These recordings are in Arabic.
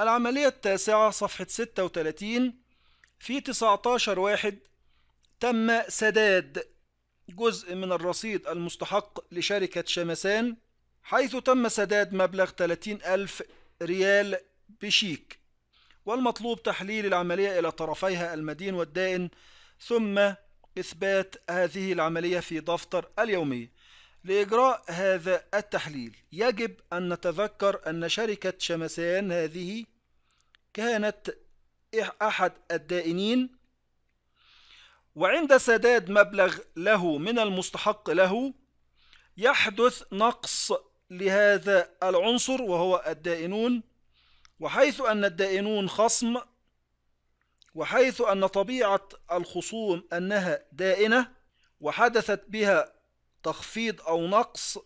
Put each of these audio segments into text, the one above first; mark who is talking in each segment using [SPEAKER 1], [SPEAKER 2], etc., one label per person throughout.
[SPEAKER 1] العملية التاسعة صفحة 36 في 19 واحد تم سداد جزء من الرصيد المستحق لشركة شمسان حيث تم سداد مبلغ 30 ألف ريال بشيك والمطلوب تحليل العملية إلى طرفيها المدين والدائن ثم إثبات هذه العملية في دفتر اليومية لإجراء هذا التحليل يجب أن نتذكر أن شركة شمسان هذه كانت أحد الدائنين وعند سداد مبلغ له من المستحق له يحدث نقص لهذا العنصر وهو الدائنون وحيث أن الدائنون خصم وحيث أن طبيعة الخصوم أنها دائنة وحدثت بها تخفيض أو نقص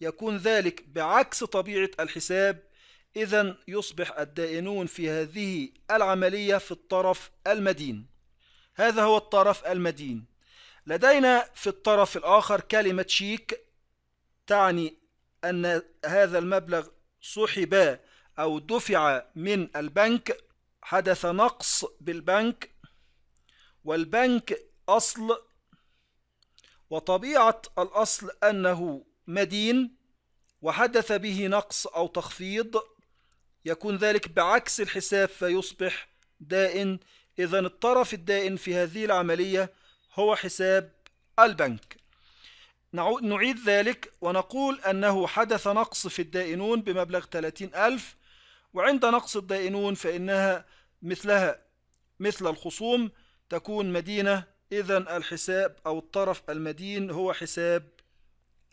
[SPEAKER 1] يكون ذلك بعكس طبيعة الحساب إذا يصبح الدائنون في هذه العملية في الطرف المدين هذا هو الطرف المدين لدينا في الطرف الآخر كلمة شيك تعني أن هذا المبلغ سحب أو دفع من البنك حدث نقص بالبنك والبنك أصل وطبيعة الأصل أنه مدين وحدث به نقص أو تخفيض يكون ذلك بعكس الحساب فيصبح دائن إذا الطرف الدائن في هذه العملية هو حساب البنك نعود نعيد ذلك ونقول أنه حدث نقص في الدائنون بمبلغ ألف وعند نقص الدائنون فإنها مثلها مثل الخصوم تكون مدينة إذا الحساب أو الطرف المدين هو حساب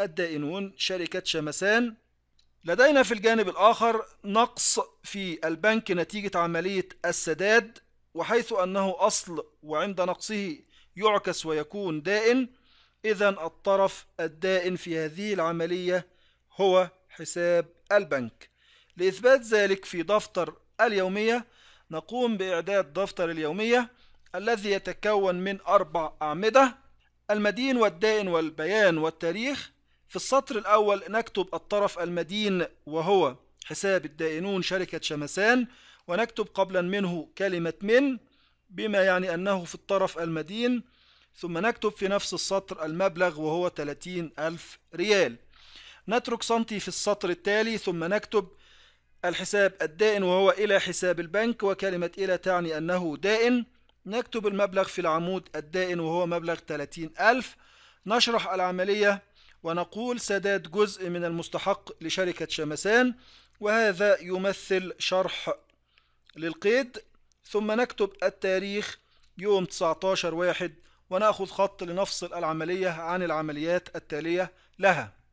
[SPEAKER 1] الدائنون شركة شمسان لدينا في الجانب الآخر نقص في البنك نتيجة عملية السداد وحيث أنه أصل وعند نقصه يعكس ويكون دائن إذا الطرف الدائن في هذه العملية هو حساب البنك لإثبات ذلك في دفتر اليومية نقوم بإعداد دفتر اليومية الذي يتكون من أربع أعمدة المدين والدائن والبيان والتاريخ في السطر الأول نكتب الطرف المدين وهو حساب الدائنون شركة شمسان ونكتب قبلا منه كلمة من بما يعني أنه في الطرف المدين ثم نكتب في نفس السطر المبلغ وهو 30 ألف ريال نترك سنتي في السطر التالي ثم نكتب الحساب الدائن وهو إلى حساب البنك وكلمة إلى تعني أنه دائن نكتب المبلغ في العمود الدائن وهو مبلغ 30000 نشرح العملية ونقول سداد جزء من المستحق لشركة شمسان وهذا يمثل شرح للقيد ثم نكتب التاريخ يوم 19 واحد ونأخذ خط لنفصل العملية عن العمليات التالية لها